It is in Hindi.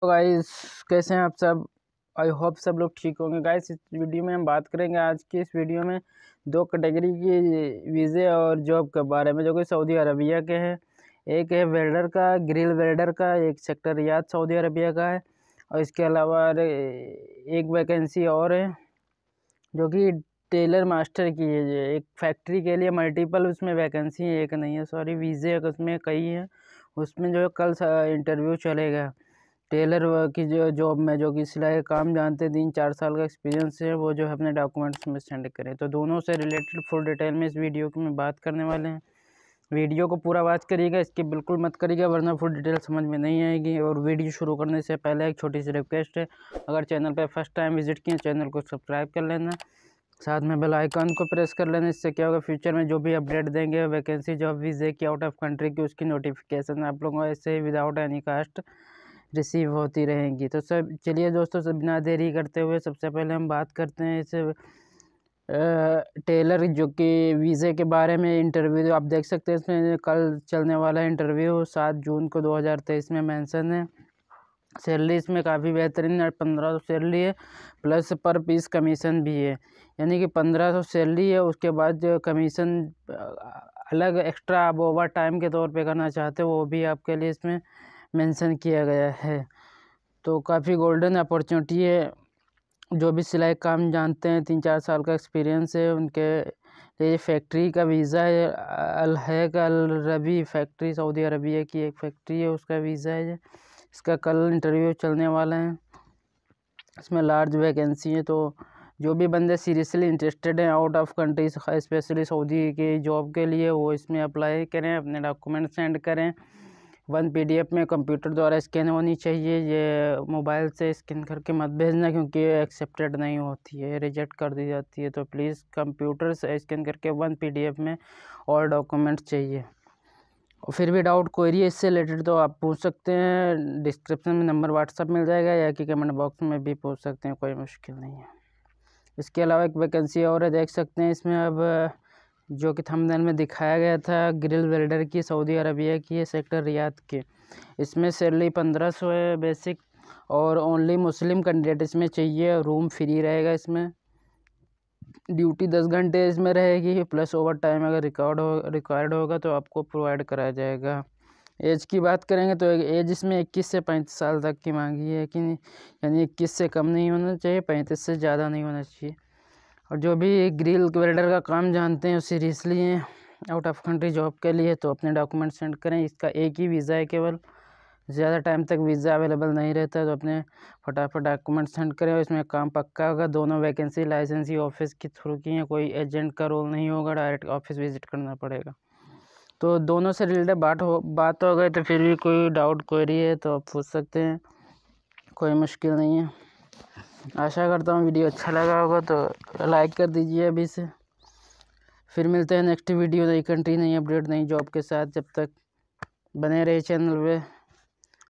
तो गाइस कैसे हैं आप सब आई होप सब लोग ठीक होंगे गाइस इस वीडियो में हम बात करेंगे आज की इस वीडियो में दो कैटेगरी की वीज़े और जॉब के बारे में जो कि सऊदी अरबिया के हैं एक है वेल्डर का ग्रिल वेल्डर का एक सेक्टर रियाद सऊदी अरबिया का है और इसके अलावा एक वैकेंसी और है जो कि टेलर मास्टर की है एक फैक्ट्री के लिए मल्टीपल उसमें वैकेंसी है एक नहीं है सॉरी वीज़े उसमें कई हैं उसमें जो है कल इंटरव्यू चलेगा टेलर की जो जॉब में जो कि सिलाई काम जानते हैं तीन चार साल का एक्सपीरियंस है वो जो है अपने डॉक्यूमेंट्स में सेंड करें तो दोनों से रिलेटेड फुल डिटेल में इस वीडियो की मैं बात करने वाले हैं वीडियो को पूरा वाच करिएगा इसकी बिल्कुल मत करिएगा वरना फुल डिटेल समझ में नहीं आएगी और वीडियो शुरू करने से पहले एक छोटी सी रिक्वेस्ट है अगर चैनल पर फर्स्ट टाइम विजिट किए चैनल को सब्सक्राइब कर लेना साथ में बेल आइकन को प्रेस कर लेना इससे क्या होगा फ्यूचर में जो भी अपडेट देंगे वैकेंसी जॉब वीज़े की आउट ऑफ कंट्री की उसकी नोटिफिकेशन आप लोगों को ऐसे ही विदाउट एनी कास्ट रिसीव होती रहेंगी तो सब चलिए दोस्तों सब बिना देरी करते हुए सबसे पहले हम बात करते हैं इस टेलर जो कि वीज़े के बारे में इंटरव्यू आप देख सकते हैं इसमें कल चलने वाला इंटरव्यू सात जून को दो हज़ार तेईस में मेंशन है सैलरी इसमें काफ़ी बेहतरीन है पंद्रह सौ सैलरी है प्लस पर पीस कमीशन भी है यानी कि पंद्रह सौ सैलरी है उसके बाद जो कमीशन अलग एक्स्ट्रा आप ओवर टाइम के तौर पे करना चाहते हो वो भी आपके लिए इसमें मेंशन किया गया है तो काफ़ी गोल्डन अपॉर्चुनिटी है जो भी सिलाई काम जानते हैं तीन चार साल का एक्सपीरियंस है उनके ये फैक्ट्री का वीज़ा है अल है Al Rabi factory Saudi Arabia की एक फैक्ट्री है उसका वीज़ा है इसका कल इंटरव्यू चलने वाला है इसमें लार्ज वैकेंसी है तो जो भी बंदे सीरियसली इंटरेस्टेड हैं out of country specially Saudi के जॉब के लिए वो इसमें अप्लाई करें अपने डॉक्यूमेंट सेंड करें वन पी में कंप्यूटर द्वारा स्कैन होनी चाहिए ये मोबाइल से स्कैन करके मत भेजना क्योंकि ये एक्सेप्टेड नहीं होती है रिजेक्ट कर दी जाती है तो प्लीज़ कंप्यूटर से स्कैन करके वन पी में और डॉक्यूमेंट्स चाहिए और फिर भी डाउट क्वेरी इससे रिलेटेड तो आप पूछ सकते हैं डिस्क्रिप्शन में नंबर व्हाट्सअप मिल जाएगा या कि कमेंट बॉक्स में भी पूछ सकते हैं कोई मुश्किल नहीं है इसके अलावा एक वैकेंसी और है देख सकते हैं इसमें अब जो कि थमदन में दिखाया गया था ग्रिल वेल्डर की सऊदी अरबिया की सेक्टर रियाद के इसमें सैलरी पंद्रह सौ है बेसिक और ओनली मुस्लिम कैंडिडेट इसमें चाहिए रूम फ्री रहेगा इसमें ड्यूटी दस घंटे इसमें रहेगी प्लस ओवर टाइम अगर रिकॉर्ड हो रिक्वायर्ड होगा तो आपको प्रोवाइड कराया जाएगा एज की बात करेंगे तो एज इसमें इक्कीस से पैंतीस साल तक की मांगी है कि यानी इक्कीस से कम नहीं होना चाहिए पैंतीस से ज़्यादा नहीं होना चाहिए और जो भी ग्रिल वेल्डर का काम जानते हैं सीरियसली हैं आउट ऑफ कंट्री जॉब के लिए तो अपने डॉक्यूमेंट सेंड करें इसका एक ही वीज़ा है केवल ज़्यादा टाइम तक वीज़ा अवेलेबल नहीं रहता तो अपने फटाफट डॉक्यूमेंट सेंड करें और इसमें काम पक्का होगा दोनों वैकेंसी लाइसेंसी ऑफिस के थ्रू की हैं कोई एजेंट का रोल नहीं होगा डायरेक्ट ऑफिस विज़िट करना पड़ेगा तो दोनों से रिलेटेड बात हो बात हो गई तो फिर भी कोई डाउट क्वेरी है तो आप पूछ सकते हैं कोई मुश्किल नहीं है आशा करता हूँ वीडियो अच्छा लगा होगा तो लाइक कर दीजिए अभी से फिर मिलते हैं नेक्स्ट वीडियो नई कंट्री नई अपडेट नई जॉब के साथ जब तक बने रहे चैनल पर